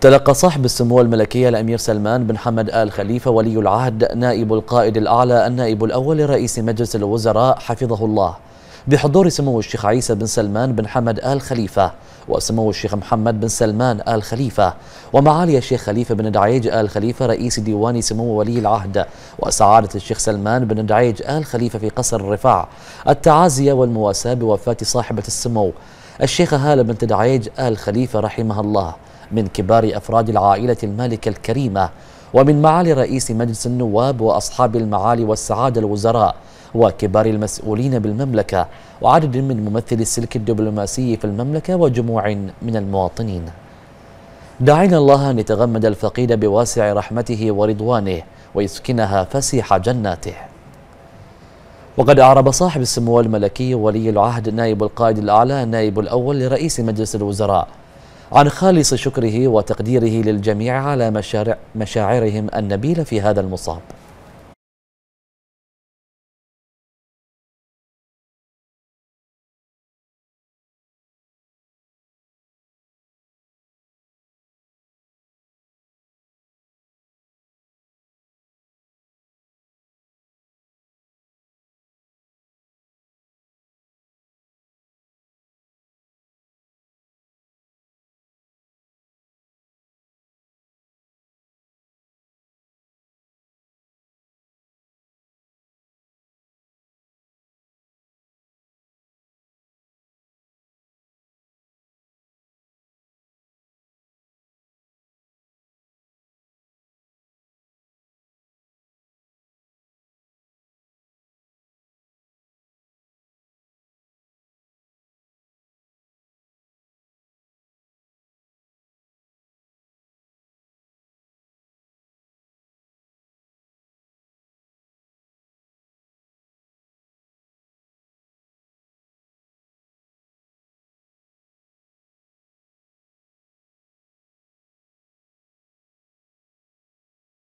تلقى صاحب السمو الملكية الأمير سلمان بن حمد آل خليفة ولي العهد نائب القائد الأعلى النائب الأول لرئيس مجلس الوزراء حفظه الله بحضور سمو الشيخ عيسى بن سلمان بن حمد آل خليفة وسمو الشيخ محمد بن سلمان آل خليفة ومعالي الشيخ خليفة بن دعيج آل خليفة رئيس ديوان سمو ولي العهد وسعادة الشيخ سلمان بن دعيج آل خليفة في قصر الرفاع التعازي والمواساة بوفاة صاحبة السمو الشيخة هالة بنت دعيج آل خليفة رحمها الله من كبار أفراد العائلة المالكة الكريمة ومن معالي رئيس مجلس النواب وأصحاب المعالي والسعادة الوزراء وكبار المسؤولين بالمملكة وعدد من ممثلي السلك الدبلوماسي في المملكة وجموع من المواطنين دعينا الله أن يتغمد الفقيد بواسع رحمته ورضوانه ويسكنها فسيح جناته وقد أعرب صاحب السمو الملكي ولي العهد نائب القائد الأعلى النائب الأول لرئيس مجلس الوزراء عن خالص شكره وتقديره للجميع على مشاعرهم النبيلة في هذا المصاب